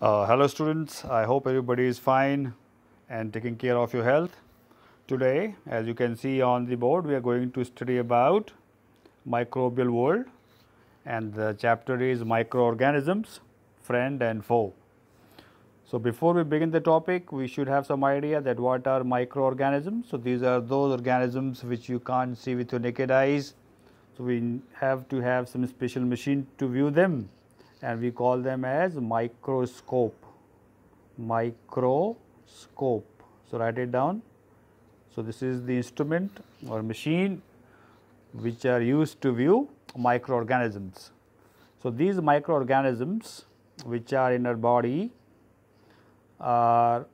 Uh, hello students, I hope everybody is fine and taking care of your health. Today, as you can see on the board, we are going to study about microbial world and the chapter is microorganisms, friend and foe. So before we begin the topic, we should have some idea that what are microorganisms. So these are those organisms which you can't see with your naked eyes. So we have to have some special machine to view them and we call them as microscope microscope so write it down so this is the instrument or machine which are used to view microorganisms so these microorganisms which are in our body are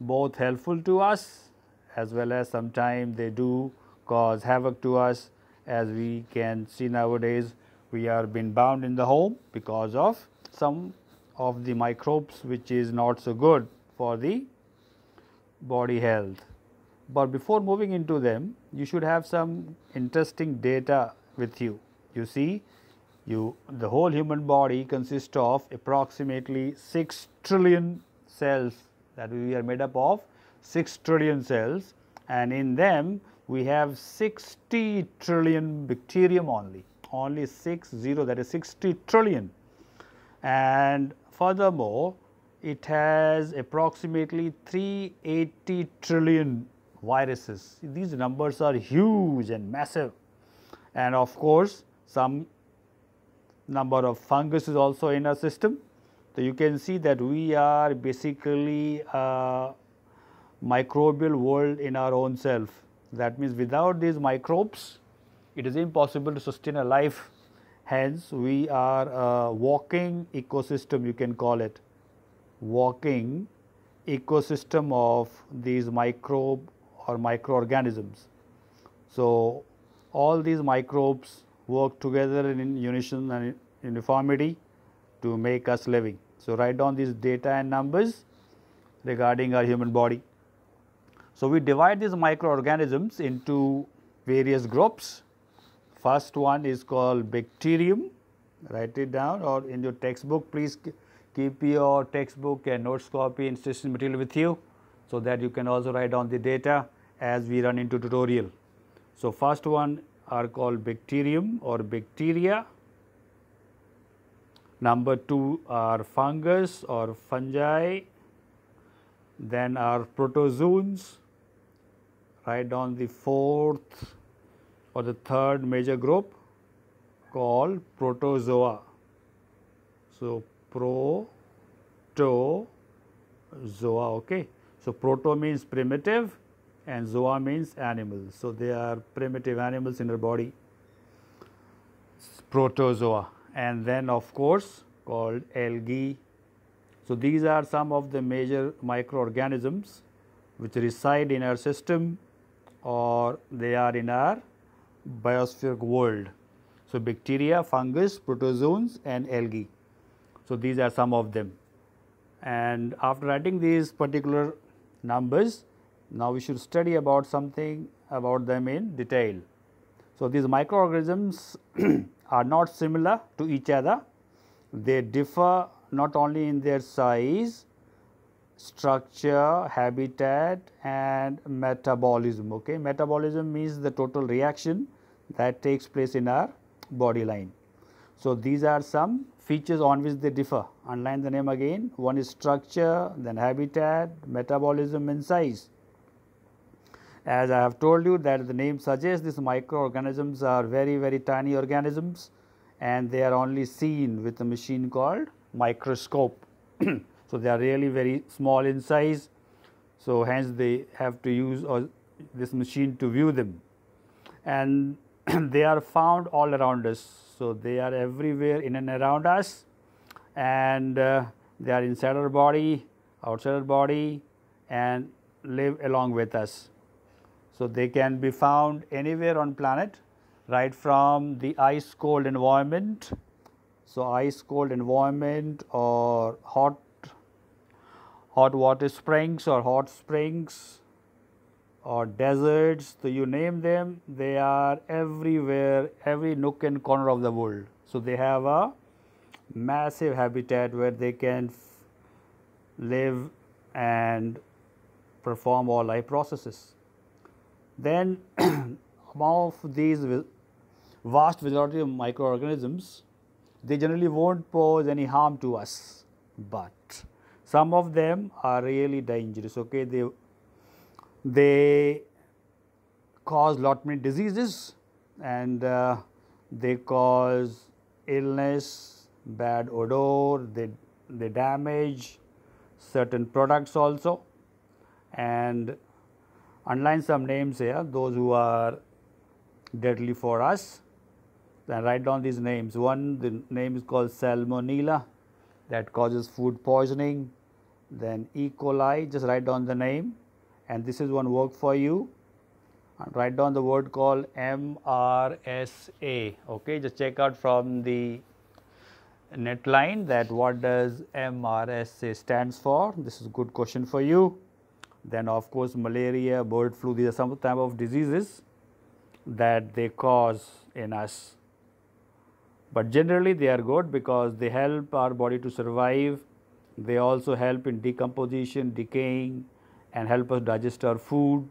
both helpful to us as well as sometimes they do cause havoc to us as we can see nowadays we are been bound in the home because of some of the microbes which is not so good for the body health. But before moving into them, you should have some interesting data with you. You see, you the whole human body consists of approximately 6 trillion cells that we are made up of 6 trillion cells and in them we have 60 trillion bacterium only only 60 that is 60 trillion and furthermore it has approximately 380 trillion viruses. These numbers are huge and massive and of course some number of fungus is also in our system. So, you can see that we are basically a microbial world in our own self. That means without these microbes it is impossible to sustain a life. Hence, we are a walking ecosystem, you can call it, walking ecosystem of these microbe or microorganisms. So, all these microbes work together in unison and uniformity to make us living. So, write down these data and numbers regarding our human body. So, we divide these microorganisms into various groups First one is called bacterium, write it down or in your textbook please keep your textbook and notes copy and station material with you so that you can also write down the data as we run into tutorial. So, first one are called bacterium or bacteria. Number two are fungus or fungi, then are protozoans. Write down the fourth or the third major group called protozoa. So, protozoa, okay. So, proto means primitive and zoa means animals. So, they are primitive animals in our body, protozoa and then of course called algae. So, these are some of the major microorganisms which reside in our system or they are in our biospheric world. So, bacteria, fungus, protozoans and algae. So, these are some of them. And after writing these particular numbers, now we should study about something about them in detail. So, these microorganisms are not similar to each other. They differ not only in their size, structure, habitat and metabolism. Okay? Metabolism means the total reaction that takes place in our body line. So, these are some features on which they differ. Underline the name again. One is structure, then habitat, metabolism and size. As I have told you that the name suggests these microorganisms are very very tiny organisms and they are only seen with a machine called microscope. so, they are really very small in size. So, hence they have to use this machine to view them and they are found all around us. So, they are everywhere in and around us and uh, they are inside our body, outside our body and live along with us. So, they can be found anywhere on planet right from the ice cold environment. So, ice cold environment or hot hot water springs or hot springs or deserts, so you name them, they are everywhere, every nook and corner of the world. So they have a massive habitat where they can live and perform all life processes. Then among these vast majority of microorganisms, they generally won't pose any harm to us, but some of them are really dangerous, okay. They they cause lot many diseases and uh, they cause illness, bad odor, they, they damage certain products also and underline some names here those who are deadly for us then write down these names. One the name is called salmonella that causes food poisoning then E. coli just write down the name and this is one work for you and write down the word called MRSA okay just check out from the net line that what does MRSA stands for this is good question for you then of course malaria bird flu these are some type of diseases that they cause in us but generally they are good because they help our body to survive they also help in decomposition decaying and help us digest our food.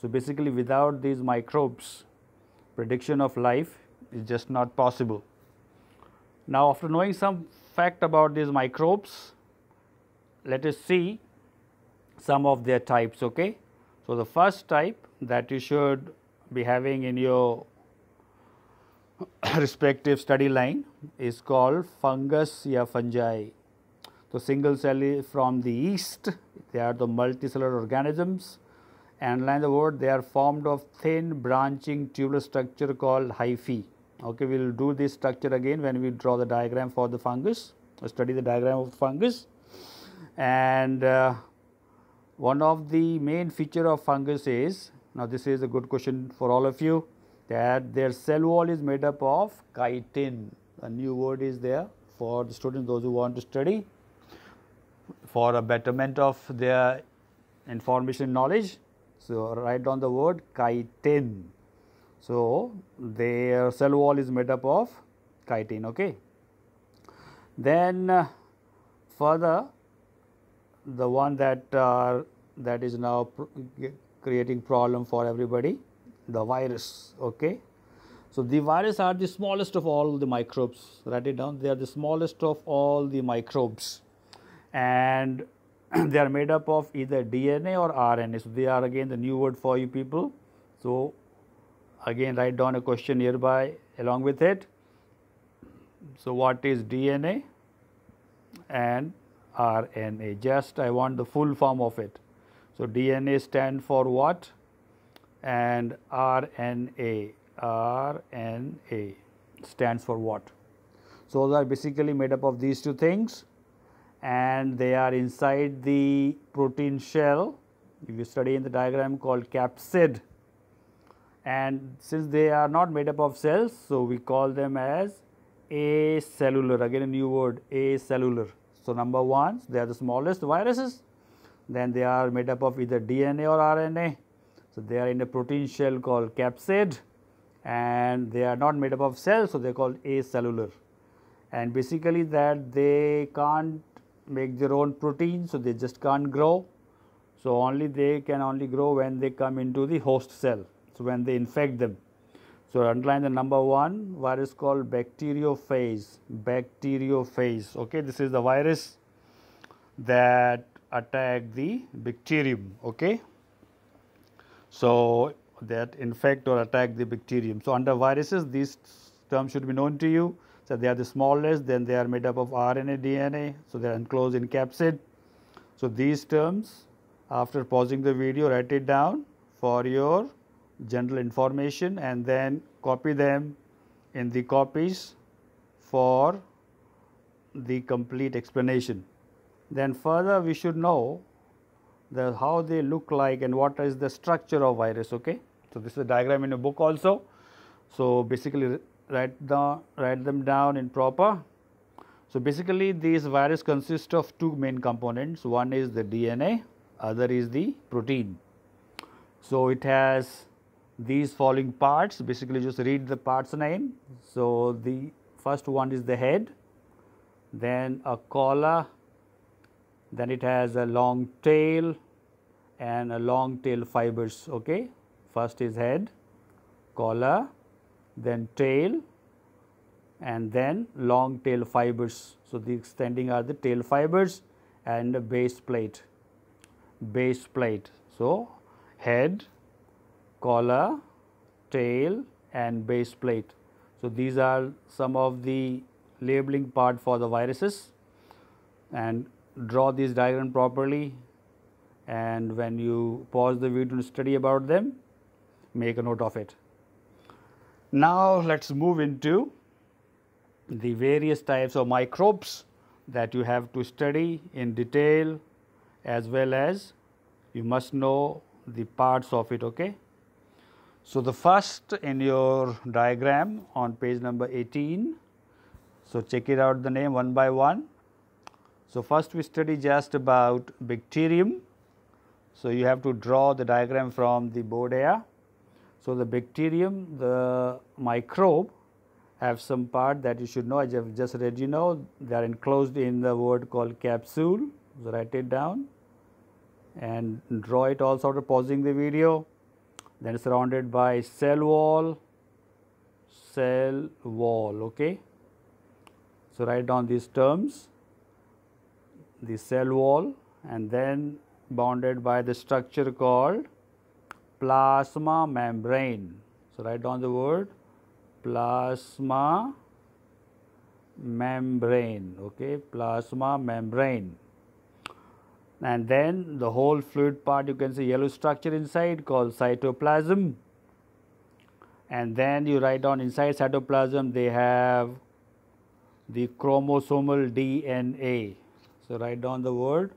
So basically without these microbes, prediction of life is just not possible. Now after knowing some fact about these microbes, let us see some of their types, okay. So the first type that you should be having in your respective study line is called fungus ya fungi. So, single cell from the yeast, they are the multicellular organisms and in the word they are formed of thin branching tubular structure called hyphae. Okay, we will do this structure again when we draw the diagram for the fungus or study the diagram of fungus and uh, one of the main feature of fungus is now this is a good question for all of you that their cell wall is made up of chitin a new word is there for the students those who want to study for a betterment of their information knowledge. So, write down the word chitin. So, their cell wall is made up of chitin. Okay. Then uh, further the one that uh, that is now creating problem for everybody the virus. Okay. So, the virus are the smallest of all the microbes write it down they are the smallest of all the microbes and they are made up of either DNA or RNA. So, they are again the new word for you people. So, again write down a question nearby along with it. So, what is DNA and RNA? Just I want the full form of it. So, DNA stand for what and RNA, RNA stands for what? So, those are basically made up of these two things and they are inside the protein shell if you study in the diagram called capsid and since they are not made up of cells so we call them as acellular again a new word acellular so number 1 they are the smallest viruses then they are made up of either dna or rna so they are in a protein shell called capsid and they are not made up of cells so they are called acellular and basically that they can't make their own protein so they just can't grow. So only they can only grow when they come into the host cell, so when they infect them. So underline the number one virus called bacteriophage, bacteriophage, okay, this is the virus that attack the bacterium, okay. So that infect or attack the bacterium. So under viruses, these terms should be known to you. So, they are the smallest, then they are made up of RNA, DNA, so they are enclosed in capsid. So, these terms after pausing the video write it down for your general information and then copy them in the copies for the complete explanation. Then further we should know the how they look like and what is the structure of virus okay. So, this is a diagram in a book also. So basically write, write them down in proper. So basically these virus consist of two main components. One is the DNA, other is the protein. So it has these following parts basically just read the parts name. So the first one is the head, then a collar, then it has a long tail and a long tail fibers okay first is head collar then tail and then long tail fibers. So, the extending are the tail fibers and base plate, base plate. So, head, collar, tail and base plate. So, these are some of the labeling part for the viruses and draw this diagram properly and when you pause the video to study about them, make a note of it. Now, let us move into the various types of microbes that you have to study in detail as well as you must know the parts of it. Okay? So, the first in your diagram on page number 18, so check it out the name one by one. So, first we study just about bacterium. So, you have to draw the diagram from the board here. So, the bacterium, the microbe have some part that you should know, I have just read you know, they are enclosed in the word called capsule, so write it down and draw it also after pausing the video. Then surrounded by cell wall, cell wall, okay. So, write down these terms, the cell wall and then bounded by the structure called plasma membrane. So, write down the word plasma membrane, okay, plasma membrane. And then the whole fluid part you can see yellow structure inside called cytoplasm. And then you write down inside cytoplasm they have the chromosomal DNA. So, write down the word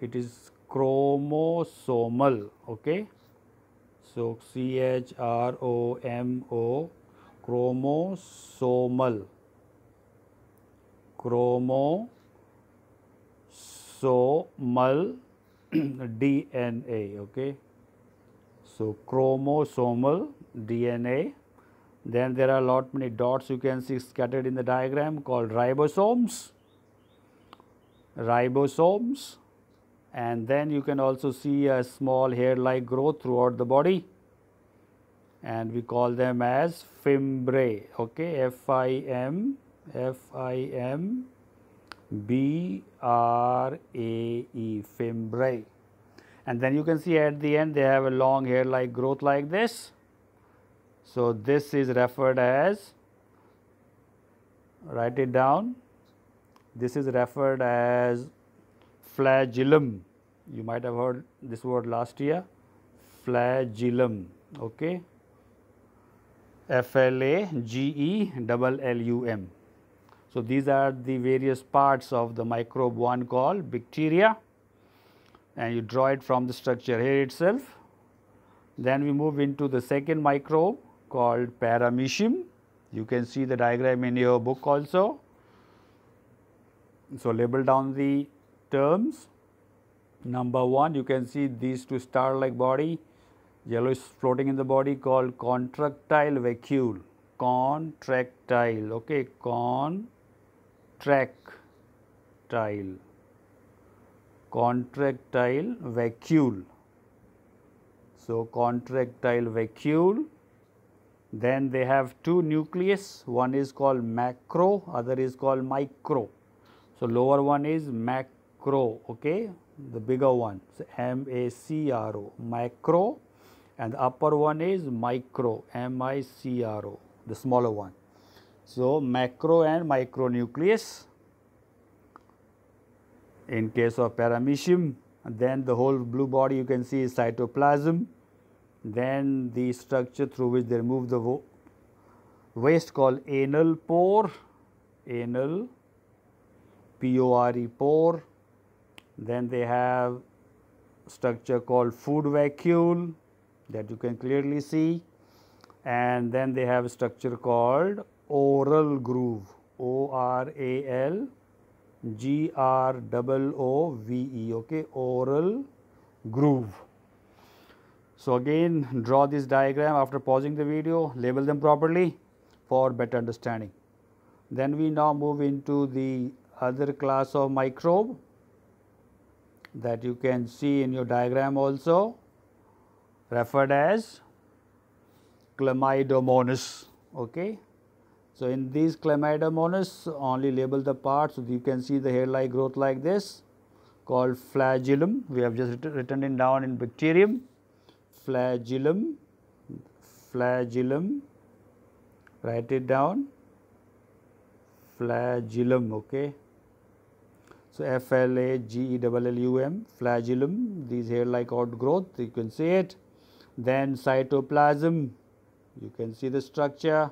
it is chromosomal okay so C H R O M O chromosomal chromosomal DNA okay so chromosomal DNA then there are a lot many dots you can see scattered in the diagram called ribosomes ribosomes and then you can also see a small hair like growth throughout the body and we call them as fimbrae okay f i m f i m b r a e fimbrae and then you can see at the end they have a long hair like growth like this so this is referred as write it down this is referred as flagellum. You might have heard this word last year, flagellum, okay. F L A G E double L U M. So, these are the various parts of the microbe one called bacteria and you draw it from the structure here itself. Then we move into the second microbe called paramecium. You can see the diagram in your book also. So, label down the terms. Number 1 you can see these two star like body yellow is floating in the body called contractile vacuole contractile okay contractile contractile vacuole so contractile vacuole then they have two nucleus one is called macro other is called micro so lower one is macro macro, okay, the bigger one, so M A C R O, macro, and the upper one is micro, M I C R O, the smaller one. So, macro and micronucleus. In case of paramecium, then the whole blue body you can see is cytoplasm, then the structure through which they remove the waste called anal pore, anal P O R E pore, then they have structure called food vacuole that you can clearly see and then they have a structure called oral groove o v e okay oral groove. So again draw this diagram after pausing the video label them properly for better understanding. Then we now move into the other class of microbe that you can see in your diagram also referred as chlamydomonas. Okay. So, in these chlamydomonas only label the parts, so you can see the hair like growth like this called flagellum, we have just written it down in bacterium, flagellum, flagellum, write it down, flagellum, okay. So, F L A G E L L U M flagellum these hair like outgrowth you can see it then cytoplasm you can see the structure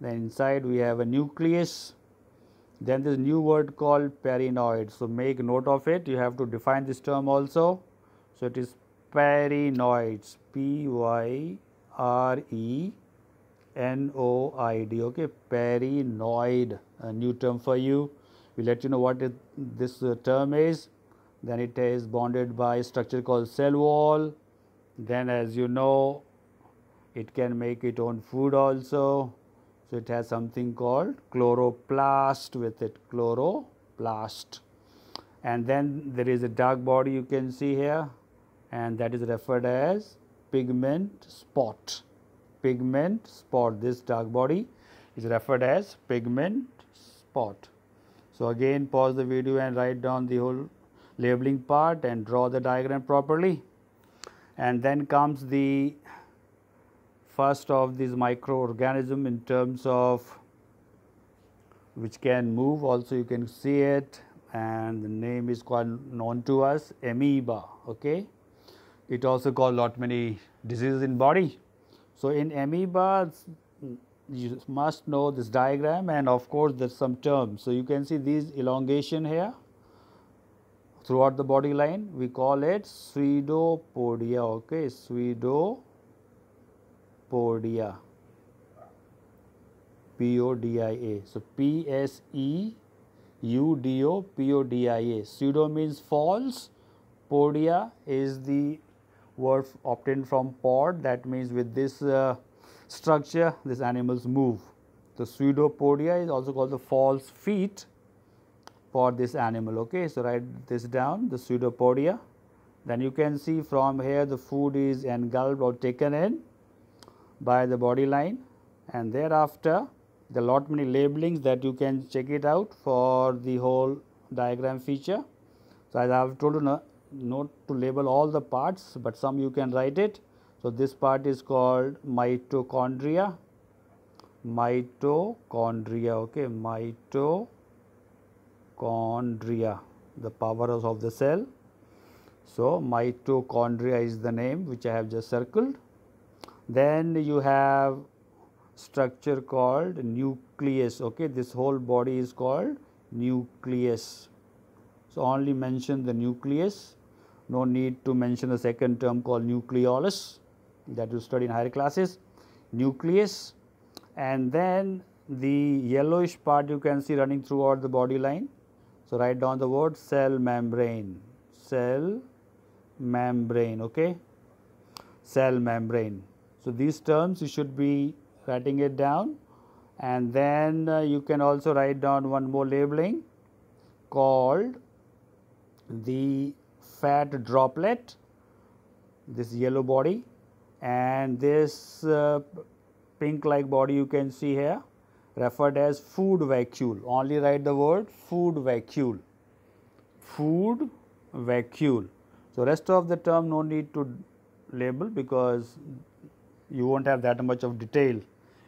then inside we have a nucleus then this new word called perinoid. So, make note of it you have to define this term also. So, it is perinoids, P Y R E N O I D okay perinoid, a new term for you we let you know what it, this uh, term is. Then it is bounded by a structure called cell wall. Then as you know, it can make its own food also. So it has something called chloroplast with it, chloroplast. And then there is a dark body you can see here and that is referred as pigment spot. Pigment spot, this dark body is referred as pigment spot. So again pause the video and write down the whole labeling part and draw the diagram properly. And then comes the first of these microorganism in terms of which can move also you can see it and the name is quite known to us amoeba okay it also cause lot many diseases in body so in amoebas you must know this diagram and of course there's some terms. So you can see these elongation here throughout the body line we call it pseudopodia okay pseudopodia p o d i a so p s e u d o p o d i a pseudo means false podia is the word obtained from pod that means with this uh, structure these animals move. The pseudopodia is also called the false feet for this animal. Okay, So, write this down the pseudopodia. Then you can see from here the food is engulfed or taken in by the body line and thereafter the lot many labelings that you can check it out for the whole diagram feature. So, as I have told you no, not to label all the parts, but some you can write it so, this part is called mitochondria, mitochondria, okay, mitochondria, the powerhouse of the cell. So, mitochondria is the name which I have just circled. Then you have structure called nucleus, okay, this whole body is called nucleus. So, only mention the nucleus, no need to mention the second term called nucleolus that you study in higher classes, nucleus and then the yellowish part you can see running throughout the body line. So, write down the word cell membrane, cell membrane, okay, cell membrane. So, these terms you should be writing it down and then uh, you can also write down one more labeling called the fat droplet, this yellow body and this uh, pink like body you can see here referred as food vacuole only write the word food vacuole food vacuole so rest of the term no need to label because you won't have that much of detail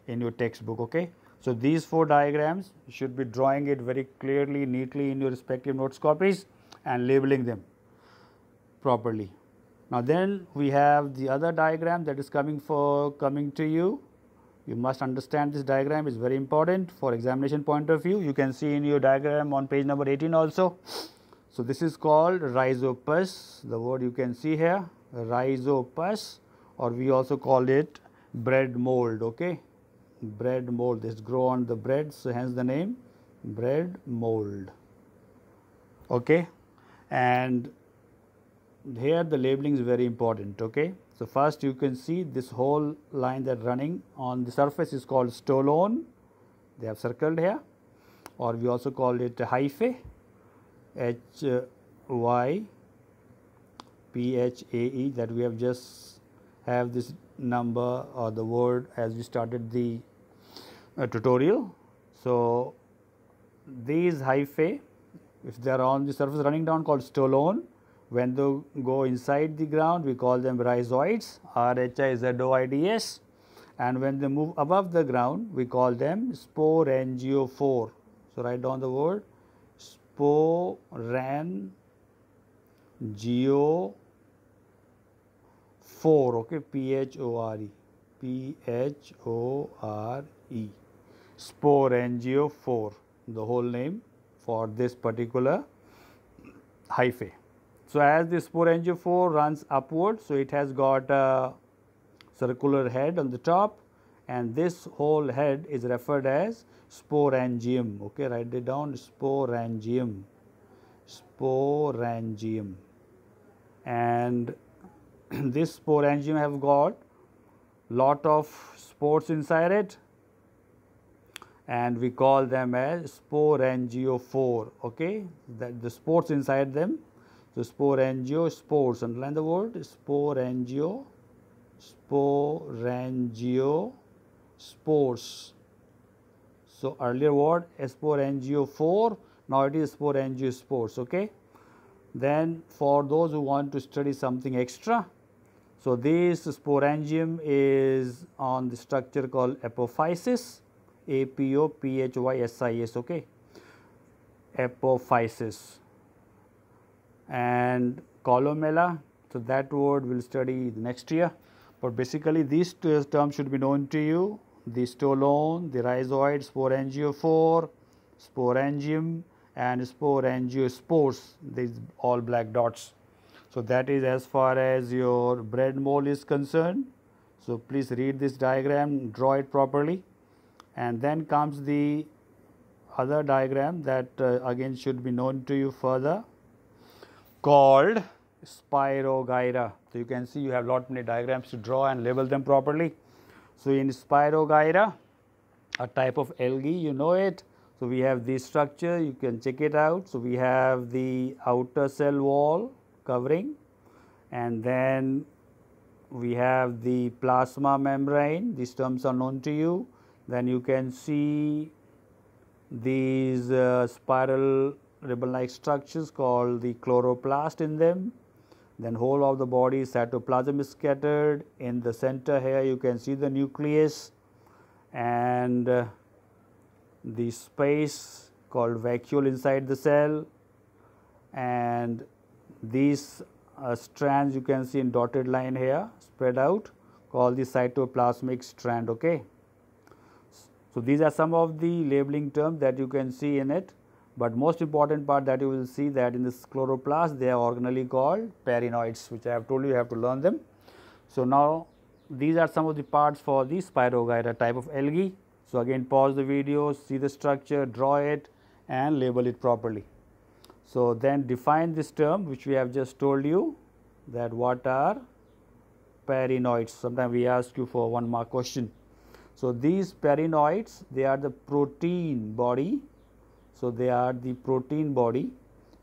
in your textbook okay so these four diagrams you should be drawing it very clearly neatly in your respective notes copies and labeling them properly now then we have the other diagram that is coming for coming to you. You must understand this diagram is very important for examination point of view. You can see in your diagram on page number 18 also. So this is called rhizopus, the word you can see here, rhizopus or we also call it bread mold, okay. Bread mold, this grow on the bread, so hence the name bread mold, okay. And here the labeling is very important okay so first you can see this whole line that running on the surface is called stolon they have circled here or we also call it hyphae h y p h a e that we have just have this number or the word as we started the uh, tutorial so these hyphae if they are on the surface running down called stolon when they go inside the ground we call them rhizoids RHIZOIDS and when they move above the ground we call them sporangiophore. So, write down the word sporangiophore okay P H O R E P H O R E sporangiophore the whole name for this particular hyphae. So, as the four runs upward, so it has got a circular head on the top and this whole head is referred as sporangium. Okay, write it down sporangium, sporangium and this sporangium have got lot of spores inside it and we call them as sporangiophore okay that the spores inside them so, sporangio spores underline the word sporangio, spores. So, earlier word sporangio4, now it is sporangio spores. okay. Then, for those who want to study something extra, so this sporangium is on the structure called apophysis, A-P-O-P-H-Y-S-I-S, okay, apophysis and columella. So, that word we will study next year, but basically these terms should be known to you the stolon, the rhizoid, sporangiophore, sporangium and sporangiospores these all black dots. So, that is as far as your bread mold is concerned. So, please read this diagram, draw it properly and then comes the other diagram that uh, again should be known to you further called spirogyra. So, you can see you have lot many diagrams to draw and label them properly. So, in spirogyra, a type of algae, you know it. So, we have this structure, you can check it out. So, we have the outer cell wall covering and then we have the plasma membrane, these terms are known to you. Then you can see these uh, spiral ribbon-like structures called the chloroplast in them. Then whole of the body cytoplasm is scattered. In the center here you can see the nucleus and uh, the space called vacuole inside the cell and these uh, strands you can see in dotted line here spread out called the cytoplasmic strand okay so these are some of the labeling terms that you can see in it but most important part that you will see that in this chloroplast they are organally called paranoids which I have told you you have to learn them. So, now these are some of the parts for the spirogyra type of algae. So, again pause the video, see the structure, draw it and label it properly. So, then define this term which we have just told you that what are paranoids. Sometimes we ask you for one more question. So, these paranoids they are the protein body so, they are the protein body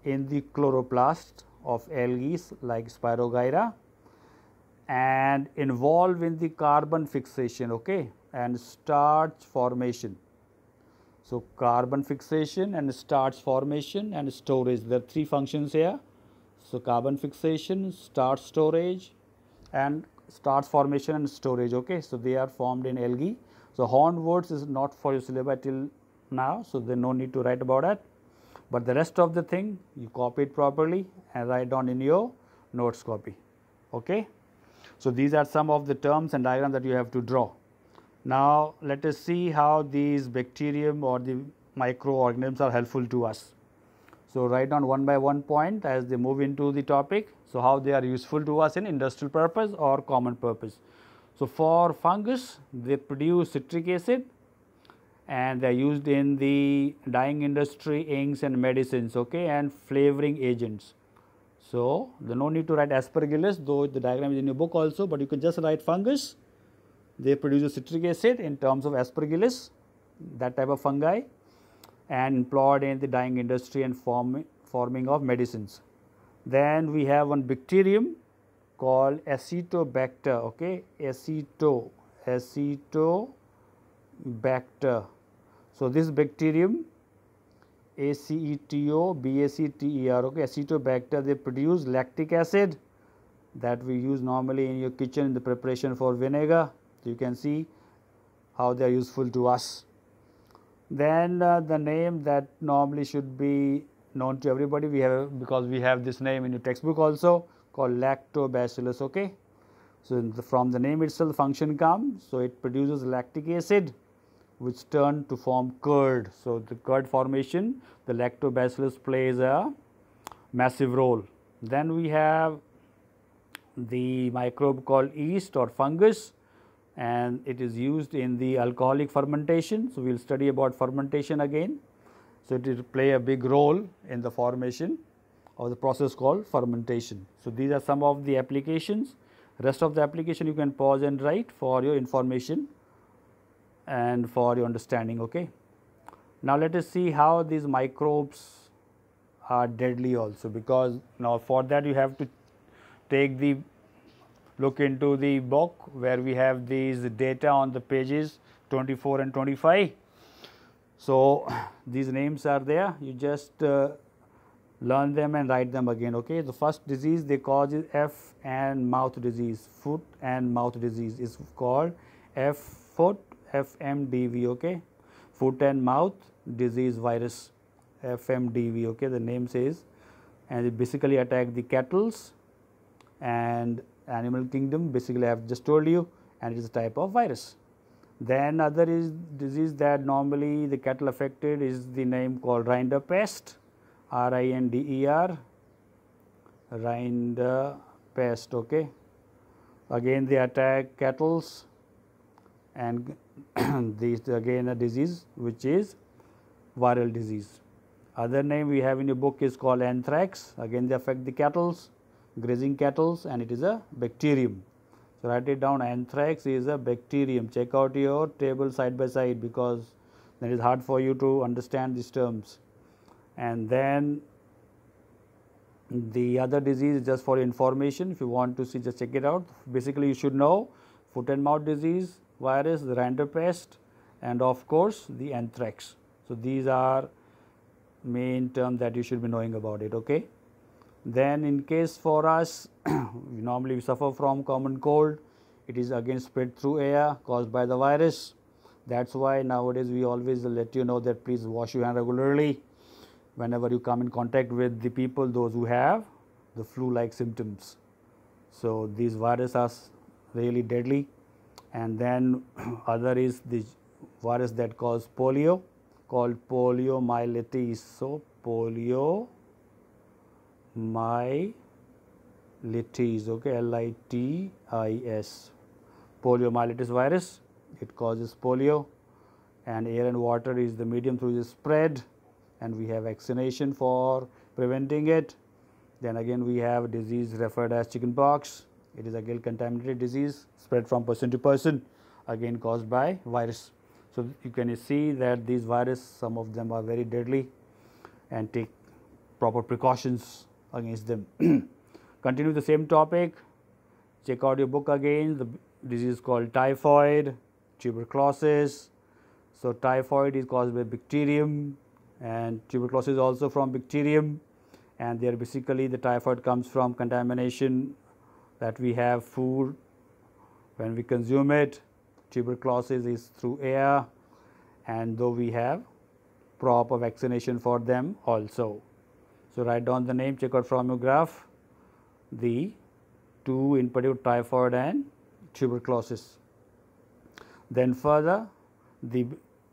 in the chloroplast of algae like spirogyra and involved in the carbon fixation okay, and starch formation. So, carbon fixation and starch formation and storage there are three functions here. So, carbon fixation, starch storage and starch formation and storage okay. So, they are formed in algae. So, hornworts is not for your syllabus till now, so there no need to write about it. But the rest of the thing you copy it properly and write down in your notes copy. Okay. So these are some of the terms and diagrams that you have to draw. Now let us see how these bacterium or the microorganisms are helpful to us. So write down one by one point as they move into the topic. So how they are useful to us in industrial purpose or common purpose. So for fungus they produce citric acid and they are used in the dyeing industry, inks and medicines okay, and flavoring agents. So, there is no need to write aspergillus though the diagram is in your book also, but you can just write fungus. They produce citric acid in terms of aspergillus, that type of fungi and employed in the dyeing industry and form, forming of medicines. Then we have one bacterium called acetobacter, okay, aceto, acetobacter so, this bacterium ACETO, BACTER, okay, acetobacter they produce lactic acid that we use normally in your kitchen in the preparation for vinegar. So, you can see how they are useful to us. Then uh, the name that normally should be known to everybody we have because we have this name in your textbook also called lactobacillus okay. So, the, from the name itself function comes so it produces lactic acid which turn to form curd. So, the curd formation the lactobacillus plays a massive role. Then we have the microbe called yeast or fungus and it is used in the alcoholic fermentation. So, we will study about fermentation again. So, it will play a big role in the formation of the process called fermentation. So, these are some of the applications. Rest of the application you can pause and write for your information and for your understanding. Okay. Now, let us see how these microbes are deadly also because now for that you have to take the look into the book where we have these data on the pages 24 and 25. So, these names are there you just uh, learn them and write them again okay. The first disease they cause is F and mouth disease foot and mouth disease is called F foot FMDV, okay, foot and mouth disease virus, FMDV, okay, the name says, and it basically attack the cattles and animal kingdom, basically I have just told you, and it is a type of virus. Then other is disease that normally the cattle affected is the name called rinder pest, R-I-N-D-E-R, rinder pest, okay. Again they attack cattles and this again a disease which is viral disease. Other name we have in your book is called anthrax. Again they affect the cattles, grazing cattles and it is a bacterium. So, write it down anthrax is a bacterium. Check out your table side by side because then it is hard for you to understand these terms. And then the other disease just for information if you want to see just check it out. Basically you should know foot and mouth disease, virus, the rinderpest and of course the anthrax. So, these are main terms that you should be knowing about it. Okay. Then in case for us normally we suffer from common cold, it is again spread through air caused by the virus. That is why nowadays we always let you know that please wash your hand regularly whenever you come in contact with the people those who have the flu like symptoms. So, these viruses are really deadly and then other is the virus that cause polio called poliomyelitis. So, myelitis, okay, L-I-T-I-S, poliomyelitis virus, it causes polio and air and water is the medium through the spread and we have vaccination for preventing it. Then again we have disease referred as chickenpox it is again contaminated disease spread from person to person again caused by virus. So, you can see that these virus some of them are very deadly and take proper precautions against them. Continue the same topic, check out your book again the disease called typhoid, tuberculosis. So, typhoid is caused by bacterium and tuberculosis also from bacterium and they are basically the typhoid comes from contamination that we have food when we consume it tuberculosis is through air and though we have proper vaccination for them also. So, write down the name check out from your graph the two in particular typhoid and tuberculosis. Then further the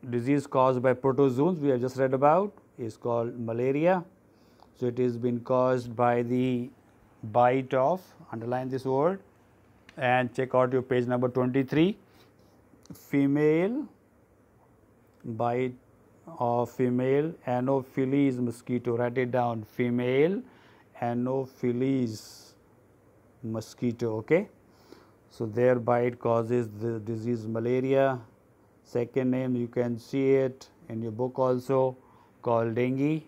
disease caused by protozoans we have just read about is called malaria. So, it is been caused by the Bite of underline this word and check out your page number 23 female bite of female anopheles mosquito write it down female anopheles mosquito okay so their bite causes the disease malaria second name you can see it in your book also called dengue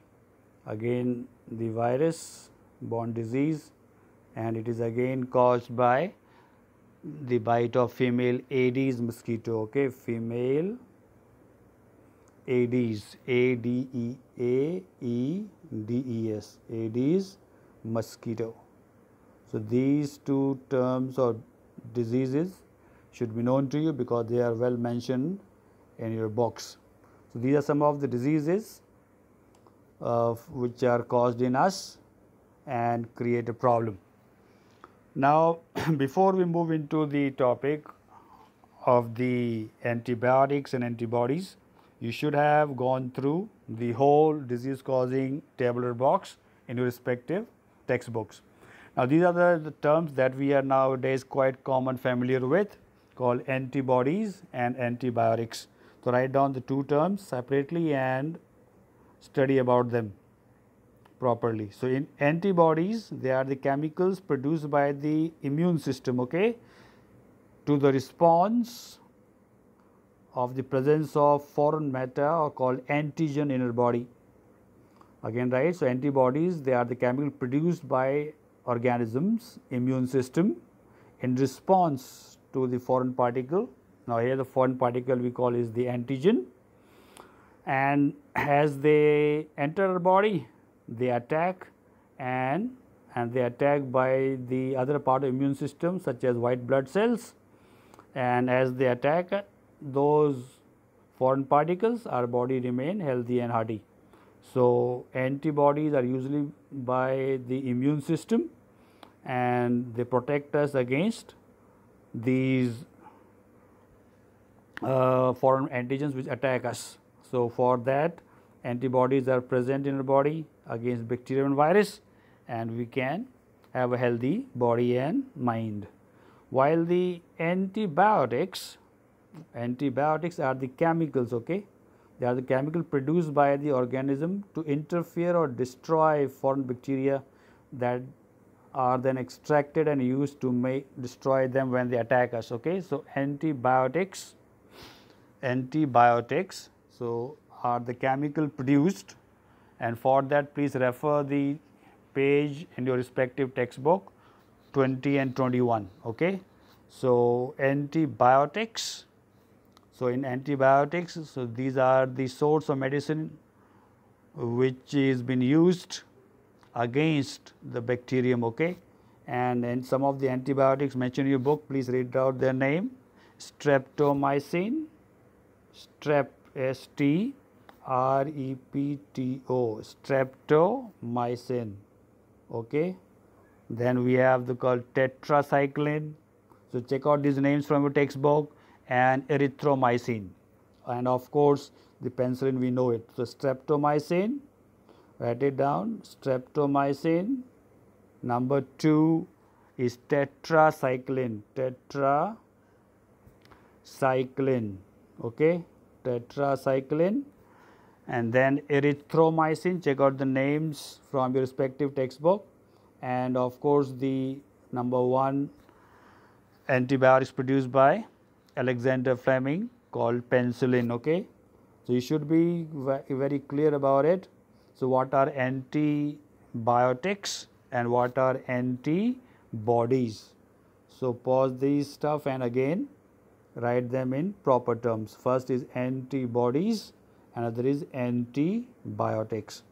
again the virus borne disease and it is again caused by the bite of female Aedes mosquito okay female Aedes A D E A E D E S Aedes mosquito so these two terms or diseases should be known to you because they are well mentioned in your box so these are some of the diseases uh, which are caused in us and create a problem now, before we move into the topic of the antibiotics and antibodies, you should have gone through the whole disease causing tabular box in your respective textbooks. Now, these are the, the terms that we are nowadays quite common familiar with called antibodies and antibiotics. So, write down the two terms separately and study about them properly. So, in antibodies they are the chemicals produced by the immune system okay, to the response of the presence of foreign matter or called antigen in our body. Again right, so antibodies they are the chemical produced by organisms immune system in response to the foreign particle. Now, here the foreign particle we call is the antigen and as they enter our body they attack and and they attack by the other part of immune system such as white blood cells and as they attack those foreign particles our body remain healthy and hardy. So, antibodies are usually by the immune system and they protect us against these uh, foreign antigens which attack us. So, for that antibodies are present in our body against bacteria and virus and we can have a healthy body and mind. While the antibiotics, antibiotics are the chemicals, okay, they are the chemical produced by the organism to interfere or destroy foreign bacteria that are then extracted and used to make destroy them when they attack us, okay. So, antibiotics, antibiotics, so are the chemical produced and for that please refer the page in your respective textbook 20 and 21 okay. So, antibiotics. So, in antibiotics, so these are the sorts of medicine which is been used against the bacterium okay. And, in some of the antibiotics mentioned in your book, please read out their name. Streptomycin, strep S T R E P T O streptomycin. Okay. Then we have the called tetracycline. So check out these names from your textbook and erythromycin. And of course, the penicillin we know it. So streptomycin, write it down. Streptomycin. Number two is tetracycline. Tetracycline. Okay. Tetracycline and then erythromycin check out the names from your respective textbook and of course the number one antibiotics produced by Alexander Fleming called penicillin okay so you should be very clear about it so what are antibiotics and what are antibodies so pause these stuff and again write them in proper terms first is antibodies another is antibiotics.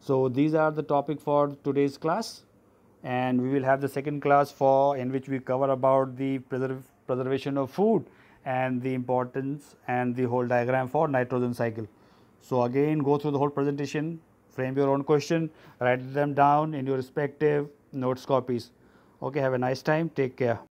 So these are the topic for today's class and we will have the second class for in which we cover about the preserv preservation of food and the importance and the whole diagram for nitrogen cycle. So again go through the whole presentation, frame your own question, write them down in your respective notes copies. Okay, have a nice time, take care.